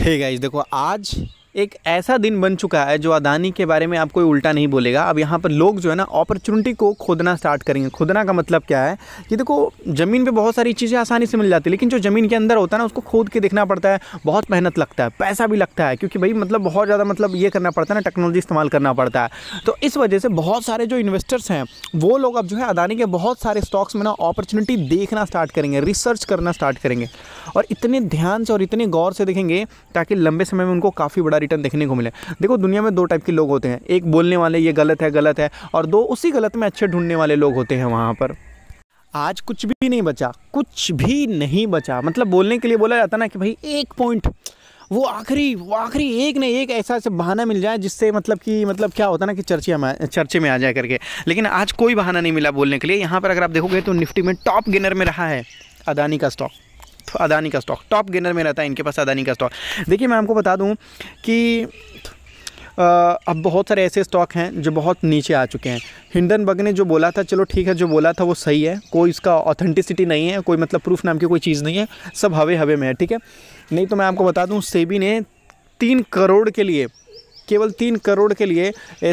हे hey guys देखो आज एक ऐसा दिन बन चुका है जो अदानी के बारे में आप कोई उल्टा नहीं बोलेगा अब यहाँ पर लोग जो है ना अपॉर्चुनिटी को खोदना स्टार्ट करेंगे खोदना का मतलब क्या है कि देखो ज़मीन पे बहुत सारी चीज़ें आसानी से मिल जाती है लेकिन जो ज़मीन के अंदर होता है ना उसको खोद के देखना पड़ता है बहुत मेहनत लगता है पैसा भी लगता है क्योंकि भाई मतलब बहुत ज़्यादा मतलब ये करना पड़ता है ना टेक्नोलॉजी इस्तेमाल करना पड़ता है तो इस वजह से बहुत सारे जो इन्वेस्टर्स हैं वो लोग अब जो है अदानी के बहुत सारे स्टॉक्स में ना अपॉर्चुनिटी देखना स्टार्ट करेंगे रिसर्च करना स्टार्ट करेंगे और इतने ध्यान से और इतने गौर से देखेंगे ताकि लंबे समय में उनको काफ़ी बड़ा ज़्यादा रिटर्न देखने को मिले देखो दुनिया में दो टाइप के लोग होते हैं एक बोलने वाले ये गलत है गलत है और दो उसी गलत में अच्छे ढूंढने वाले लोग होते हैं वहाँ पर आज कुछ भी नहीं बचा कुछ भी नहीं बचा मतलब बोलने के लिए बोला जाता ना कि भाई एक पॉइंट वो आखिरी वो आखिरी एक ना एक ऐसा ऐसा बहाना मिल जाए जिससे मतलब कि मतलब क्या होता है ना कि चर्चे में चर्चे में आ जाए करके लेकिन आज कोई बहाना नहीं मिला बोलने के लिए यहाँ पर अगर आप देखोगे तो निफ्टी में टॉप गिनर में रहा है अदानी का स्टॉक अदानी का स्टॉक टॉप गेनर में रहता है इनके पास अदानी का स्टॉक देखिए मैं आपको बता दूँ कि अब बहुत सारे ऐसे स्टॉक हैं जो बहुत नीचे आ चुके हैं हिंडन बग ने जो बोला था चलो ठीक है जो बोला था वो सही है कोई इसका ऑथेंटिसिटी नहीं है कोई मतलब प्रूफ नाम की कोई चीज़ नहीं है सब हवे हवे में है ठीक है नहीं तो मैं आपको बता दूँ सेबी ने तीन करोड़ के लिए केवल तीन करोड़ के लिए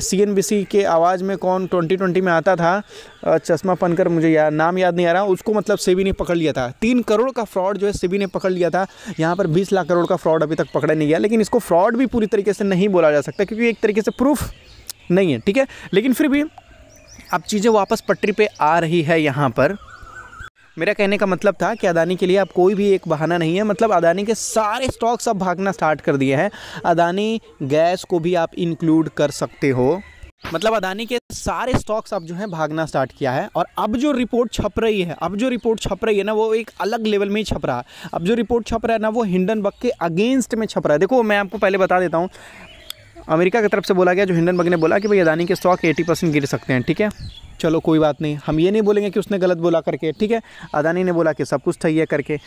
सी के आवाज़ में कौन ट्वेंटी ट्वेंटी में आता था चश्मा पनकर मुझे यार नाम याद नहीं आ रहा उसको मतलब सेबी ने पकड़ लिया था तीन करोड़ का फ्रॉड जो है सेबी ने पकड़ लिया था यहाँ पर बीस लाख करोड़ का फ्रॉड अभी तक पकड़ा नहीं गया लेकिन इसको फ्रॉड भी पूरी तरीके से नहीं बोला जा सकता क्योंकि एक तरीके से प्रूफ नहीं है ठीक है लेकिन फिर भी अब चीज़ें वापस पटरी पर आ रही है यहाँ पर मेरा कहने का मतलब था कि अदानी के लिए अब कोई भी एक बहाना नहीं है मतलब अदानी के सारे स्टॉक्स अब भागना स्टार्ट कर दिए हैं अदानी गैस को भी आप इंक्लूड कर सकते हो मतलब अदानी के सारे स्टॉक्स अब जो हैं भागना स्टार्ट किया है और अब जो रिपोर्ट छप रही है अब जो रिपोर्ट छप रही है ना वो एक अलग लेवल में ही छप रहा है अब जो रिपोर्ट छप रहा है ना वो बग के अगेंस्ट में छप रहा है देखो मैं आपको पहले बता देता हूँ अमेरिका की तरफ से बोला गया जो बग ने बोला कि भाई अदानी के स्टॉक 80 परसेंट गिर सकते हैं ठीक है चलो कोई बात नहीं हम ये नहीं बोलेंगे कि उसने गलत बोला करके ठीक है अदानी ने बोला कि सब कुछ सही है करके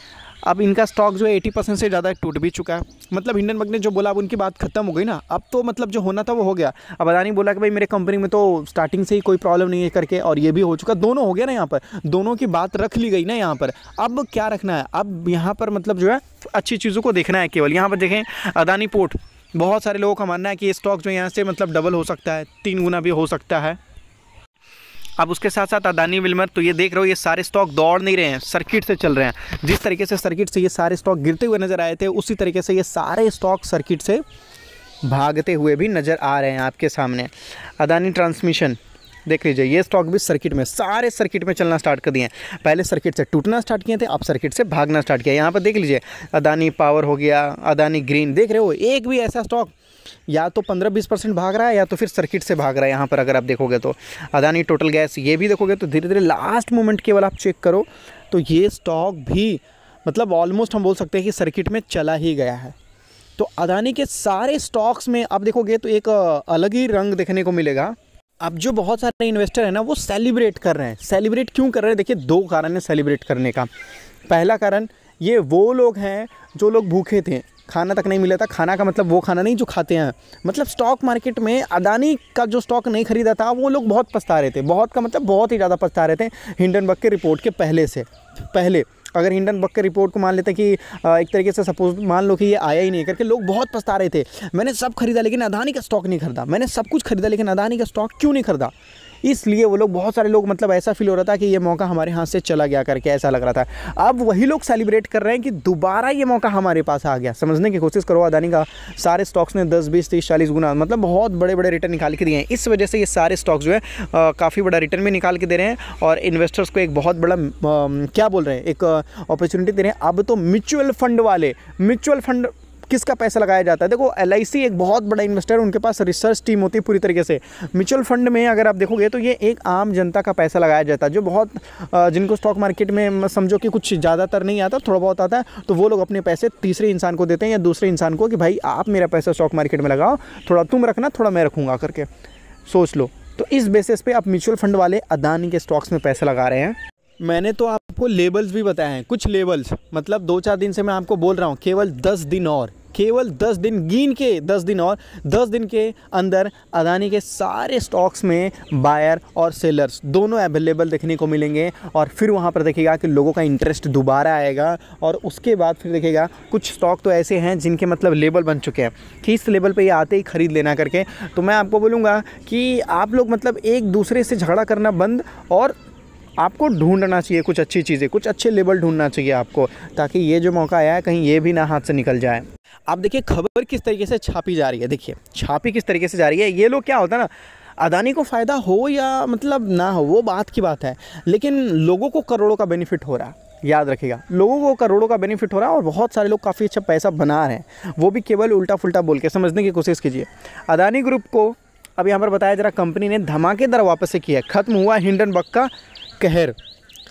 अब इनका स्टॉक जो है एटी परसेंट से ज़्यादा टूट भी चुका है मतलब हिंडनबर्ग ने जो बोला अब उनकी बात खत्म हो गई ना अब तो मतलब जो होना था वो हो गया अब अदानी बोला कि भाई मेरे कंपनी में तो स्टार्टिंग से ही कोई प्रॉब्लम नहीं है करके और ये भी हो चुका दोनों हो गया ना यहाँ पर दोनों की बात रख ली गई ना यहाँ पर अब क्या रखना है अब यहाँ पर मतलब जो है अच्छी चीज़ों को देखना है केवल यहाँ पर देखें अदानी पोर्ट बहुत सारे लोगों का मानना है कि ये स्टॉक जो यहाँ से मतलब डबल हो सकता है तीन गुना भी हो सकता है अब उसके साथ साथ अदानी विलमर तो ये देख रहे हो ये सारे स्टॉक दौड़ नहीं रहे हैं सर्किट से चल रहे हैं जिस तरीके से सर्किट से ये सारे स्टॉक गिरते हुए नज़र आए थे उसी तरीके से ये सारे स्टॉक सर्किट से भागते हुए भी नज़र आ रहे हैं आपके सामने अदानी ट्रांसमिशन देख लीजिए ये स्टॉक भी सर्किट में सारे सर्किट में चलना स्टार्ट कर दिए हैं पहले सर्किट से टूटना स्टार्ट किए थे अब सर्किट से भागना स्टार्ट किया यहाँ पर देख लीजिए अदानी पावर हो गया अदानी ग्रीन देख रहे हो एक भी ऐसा स्टॉक या तो पंद्रह बीस परसेंट भाग रहा है या तो फिर सर्किट से भाग रहा है यहाँ पर अगर आप देखोगे तो अदानी टोटल गैस ये भी देखोगे तो धीरे धीरे लास्ट मोमेंट केवल आप चेक करो तो ये स्टॉक भी मतलब ऑलमोस्ट हम बोल सकते हैं कि सर्किट में चला ही गया है तो अदानी के सारे स्टॉक्स में आप देखोगे तो एक अलग ही रंग देखने को मिलेगा अब जो बहुत सारे इन्वेस्टर हैं ना वो सेलिब्रेट कर रहे हैं सेलिब्रेट क्यों कर रहे हैं देखिए दो कारण है सेलिब्रेट करने का पहला कारण ये वो लोग हैं जो लोग भूखे थे खाना तक नहीं मिला था खाना का मतलब वो खाना नहीं जो खाते हैं मतलब स्टॉक मार्केट में अदानी का जो स्टॉक नहीं खरीदा था वो लोग बहुत पछता रहे थे बहुत का मतलब बहुत ही ज़्यादा पछता रहे थे हिंडनबर्ग के रिपोर्ट के पहले से पहले अगर हिंडन बक के रिपोर्ट को मान लेते कि एक तरीके से सपोज मान लो कि ये आया ही नहीं करके लोग बहुत पछता रहे थे मैंने सब खरीदा लेकिन अदानी का स्टॉक नहीं खरीदा मैंने सब कुछ खरीदा लेकिन अदानी का स्टॉक क्यों नहीं खरीदा इसलिए वो लोग बहुत सारे लोग मतलब ऐसा फील हो रहा था कि ये मौका हमारे हाथ से चला गया करके ऐसा लग रहा था अब वही लोग सेलिब्रेट कर रहे हैं कि दोबारा ये मौका हमारे पास आ गया समझने की कोशिश करो अदानी का सारे स्टॉक्स ने दस बीस तीस चालीस गुना मतलब बहुत बड़े बड़े रिटर्न निकाल के दिए हैं इस वजह से ये सारे स्टॉक्स जो है काफ़ी बड़ा रिटर्न भी निकाल के दे रहे हैं और इन्वेस्टर्स को एक बहुत बड़ा क्या बोल रहे हैं एक अपॉर्चुनिटी दे रहे हैं अब तो म्यूचुअल फंड वाले म्यूचुअल फंड किसका पैसा लगाया जाता है देखो एल एक बहुत बड़ा इन्वेस्टर है उनके पास रिसर्च टीम होती है पूरी तरीके से म्यूचुअल फंड में अगर आप देखोगे तो ये एक आम जनता का पैसा लगाया जाता है जो बहुत जिनको स्टॉक मार्केट में समझो कि कुछ ज़्यादातर नहीं आता थोड़ा बहुत आता है तो वो लोग अपने पैसे तीसरे इंसान को देते हैं या दूसरे इंसान को कि भाई आप मेरा पैसा स्टॉक मार्केट में लगाओ थोड़ा तुम रखना थोड़ा मैं रखूँगा करके सोच लो तो इस बेसिस पे आप म्यूचुअल फंड वाले अदानी के स्टॉक्स में पैसा लगा रहे हैं मैंने तो आपको लेबल्स भी बताए हैं कुछ लेबल्स मतलब दो चार दिन से मैं आपको बोल रहा हूँ केवल दस दिन और केवल 10 दिन गिन के 10 दिन और 10 दिन के अंदर अदानी के सारे स्टॉक्स में बायर और सेलर्स दोनों अवेलेबल देखने को मिलेंगे और फिर वहाँ पर देखिएगा कि लोगों का इंटरेस्ट दोबारा आएगा और उसके बाद फिर देखिएगा कुछ स्टॉक तो ऐसे हैं जिनके मतलब लेबल बन चुके हैं कि इस लेवल पर ये आते ही ख़रीद लेना करके तो मैं आपको बोलूँगा कि आप लोग मतलब एक दूसरे से झगड़ा करना बंद और आपको ढूंढना चाहिए कुछ अच्छी चीज़ें कुछ अच्छे लेवल ढूंढना चाहिए आपको ताकि ये जो मौका आया है कहीं ये भी ना हाथ से निकल जाए आप देखिए खबर किस तरीके से छापी जा रही है देखिए छापी किस तरीके से जा रही है ये लोग क्या होता है ना अदानी को फ़ायदा हो या मतलब ना हो वो बात की बात है लेकिन लोगों को करोड़ों का बेनिफिट हो रहा है याद रखिएगा लोगों को करोड़ों का बेनिफिट हो रहा है और बहुत सारे लोग काफ़ी अच्छा पैसा बना रहे हैं वो भी केवल उल्टा फुल्टा बोल के समझने की कोशिश कीजिए अदानी ग्रुप को अब यहाँ पर बताया जरा कंपनी ने धमाकेदार वापस से है ख़त्म हुआ हिंडन का कहर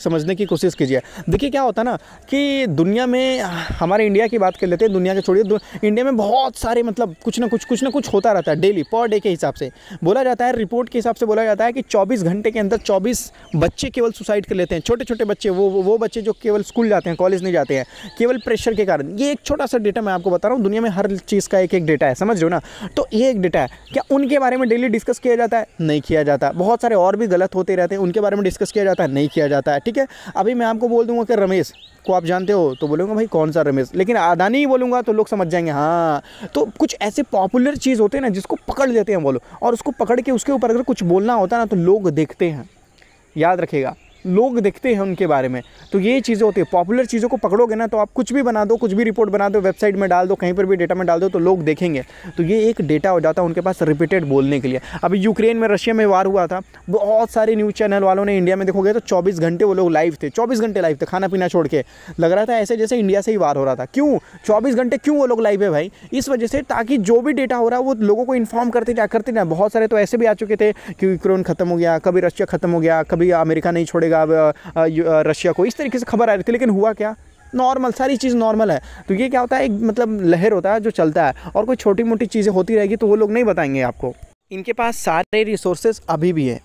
समझने की कोशिश कीजिए देखिए क्या होता ना कि दुनिया में हमारे इंडिया की बात कर लेते हैं दुनिया के छोड़िए इंडिया में बहुत सारे मतलब कुछ ना कुछ कुछ ना कुछ होता रहता है डेली पर डे के हिसाब से बोला जाता है रिपोर्ट के हिसाब से बोला जाता है कि चौबीस घंटे के अंदर चौबीस बच्चे केवल सुसाइड कर लेते हैं छोटे छोटे बच्चे वो वो बच्चे जो केवल स्कूल जाते हैं कॉलेज नहीं जाते हैं केवल प्रेशर के कारण ये एक छोटा सा डेटा मैं आपको बता रहा हूँ दुनिया में हर चीज़ का एक एक डेटा है समझ लो ना तो ये एक डेटा है क्या उनके बारे में डेली डिस्कस किया जाता है नहीं किया जाता बहुत सारे और भी गलत होते रहते हैं उनके बारे में डिस्कस किया जाता है नहीं किया जाता है ठीक है अभी मैं आपको बोल दूंगा कि रमेश को आप जानते हो तो बोलूँगा भाई कौन सा रमेश लेकिन अदानी ही बोलूँगा तो लोग समझ जाएंगे हाँ तो कुछ ऐसे पॉपुलर चीज़ होते हैं ना जिसको पकड़ लेते हैं बोलो और उसको पकड़ के उसके ऊपर अगर कुछ बोलना होता है ना तो लोग देखते हैं याद रखेगा लोग देखते हैं उनके बारे में तो ये चीज़ें होती है पॉपुलर चीज़ों को पकड़ोगे ना तो आप कुछ भी बना दो कुछ भी रिपोर्ट बना दो वेबसाइट में डाल दो कहीं पर भी डेटा में डाल दो तो लोग देखेंगे तो ये एक डेटा हो जाता है उनके पास रिपीटेड बोलने के लिए अभी यूक्रेन में रशिया में वार हुआ था बहुत सारे न्यूज़ चैनल वालों ने इंडिया में देखोगे तो चौबीस घंटे वो लोग लाइव थे चौबीस घंटे लाइव थे खाना पीना छोड़ के लग रहा था ऐसे जैसे इंडिया से ही वार हो रहा था क्यों चौबीस घंटे क्यों वो लोग लाइव है भाई इस वजह से ताकि जो भी डेटा हो रहा है वो लोगों को इन्फॉर्म करते जा करते ना बहुत सारे तो ऐसे भी आ चुके थे कि यूक्रेन खत्म हो गया कभी रशिया खत्म हो गया कभी अमेरिका नहीं छोड़ेगा जाएगा रशिया को इस तरीके से खबर आ रही थी लेकिन हुआ क्या नॉर्मल सारी चीज़ नॉर्मल है तो ये क्या होता है एक मतलब लहर होता है जो चलता है और कोई छोटी मोटी चीज़ें होती रहेगी तो वो लोग नहीं बताएंगे आपको इनके पास सारे रिसोर्सेज अभी भी हैं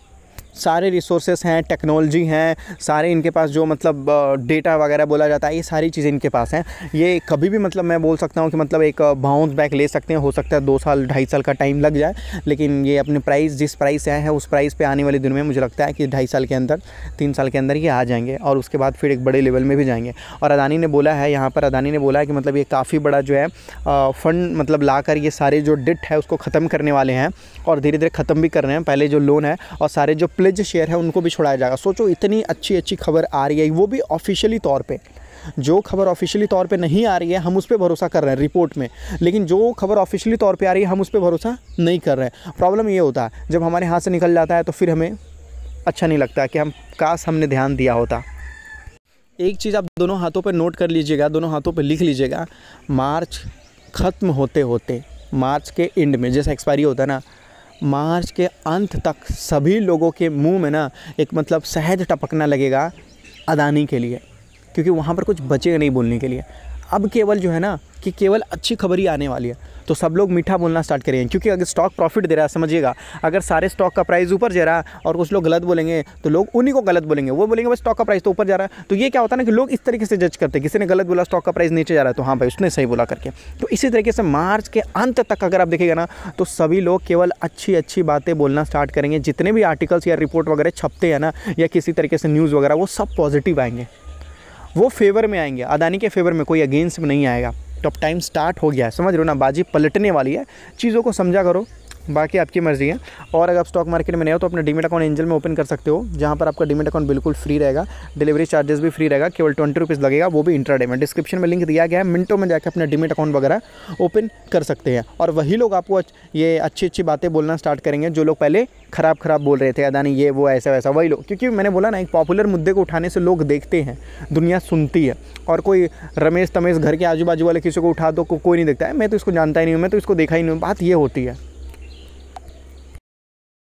सारे रिसोर्सेस हैं टेक्नोलॉजी हैं सारे इनके पास जो मतलब डेटा वगैरह बोला जाता है ये सारी चीज़ें इनके पास हैं ये कभी भी मतलब मैं बोल सकता हूँ कि मतलब एक बाउंस बैक ले सकते हैं हो सकता है दो साल ढाई साल का टाइम लग जाए लेकिन ये अपने प्राइस जिस प्राइस से आए हैं उस प्राइस पर आने वाले दिन में मुझे लगता है कि ढाई साल के अंदर तीन साल के अंदर ये आ जाएंगे और उसके बाद फिर एक बड़े लेवल में भी जाएंगे और अदानी ने बोला है यहाँ पर अदानी ने बोला है कि मतलब ये काफ़ी बड़ा जो है फ़ंड मतलब ला ये सारे जो डिट है उसको ख़त्म करने वाले हैं और धीरे धीरे ख़त्म भी कर रहे हैं पहले जो लोन है और सारे जो प्लेज जो शेयर है उनको भी छोड़ाया जाएगा सोचो इतनी अच्छी अच्छी खबर आ रही है वो भी ऑफिशियली तौर पर जो खबर ऑफिशियली तौर पे नहीं आ रही है हम उस पर भरोसा कर रहे हैं रिपोर्ट में लेकिन जो खबर ऑफिशियली तौर पे आ रही है हम उस पर भरोसा नहीं कर रहे हैं प्रॉब्लम ये होता है जब हमारे हाथ से निकल जाता है तो फिर हमें अच्छा नहीं लगता कि हम काश हमने ध्यान दिया होता एक चीज़ आप दोनों हाथों पर नोट कर लीजिएगा दोनों हाथों पर लिख लीजिएगा मार्च ख़त्म होते होते मार्च के एंड में जैसे एक्सपायरी होता है ना मार्च के अंत तक सभी लोगों के मुंह में ना एक मतलब सहज टपकना लगेगा अदानी के लिए क्योंकि वहाँ पर कुछ बचेगा नहीं बोलने के लिए अब केवल जो है ना कि केवल अच्छी खबर ही आने वाली है तो सब लोग मीठा बोलना स्टार्ट करेंगे क्योंकि अगर स्टॉक प्रॉफिट दे रहा है समझिएगा अगर सारे स्टॉक का प्राइस ऊपर जा रहा है और कुछ लोग गलत बोलेंगे तो लोग उन्हीं को गलत बोलेंगे वो बोलेंगे बस स्टॉक का प्राइस तो ऊपर जा रहा है तो ये क्या होता है ना कि लोग इस तरीके से जज करते हैं किसी ने गलत बोला स्टॉक का प्राइस नीचे जा रहा है तो हाँ भाई उसने सही बोला करके तो इसी तरीके से मार्च के अंत तक अगर आप देखेगा ना तो सभी लोग केवल अच्छी अच्छी बातें बोलना स्टार्ट करेंगे जितने भी आर्टिकल्स या रिपोर्ट वगैरह छपते हैं ना या किसी तरीके से न्यूज़ वगैरह वो सब पॉजिटिव आएंगे वो फेवर में आएंगे अदानी के फेवर में कोई अगेंस्ट में नहीं आएगा लैपटॉप टाइम स्टार्ट हो गया है समझ रहे हो ना बाजी पलटने वाली है चीज़ों को समझा करो बाकी आपकी मर्ज़ी है और अगर आप स्टॉक मार्केट में नहीं हो तो अपने डीमेट अकाउंट एंजल में ओपन कर सकते हो जहाँ पर आपका डीमेट अकाउंट बिल्कुल फ्री रहेगा डिलीवरी चार्जेस भी फ्री रहेगा केवल ट्वेंटी रुपीज़ लगेगा वो भी इंट्राडे में डिस्क्रिप्शन में लिंक दिया गया है मिनटों में जाकर अपना डीमेट अकाउंट वगैरह ओपन कर सकते हैं और वही लोग आपको ये अच्छी अच्छी बातें बोलना स्टार्ट करेंगे जो लोग पहले ख़राब ख़राब बोल रहे थे अदानी ये वो ऐसा वैसा वही लोग क्योंकि मैंने बोला ना एक पॉपुलर मुद्दे को उठाने से लोग देखते हैं दुनिया सुनती है और कोई रमेश तमेश घर के आजू बाजू वाले किसी को उठा दो कोई नहीं देखता है मैं तो इसको जानता ही नहीं हूँ मैं तो इसको देखा ही नहीं हूँ बात ये होती है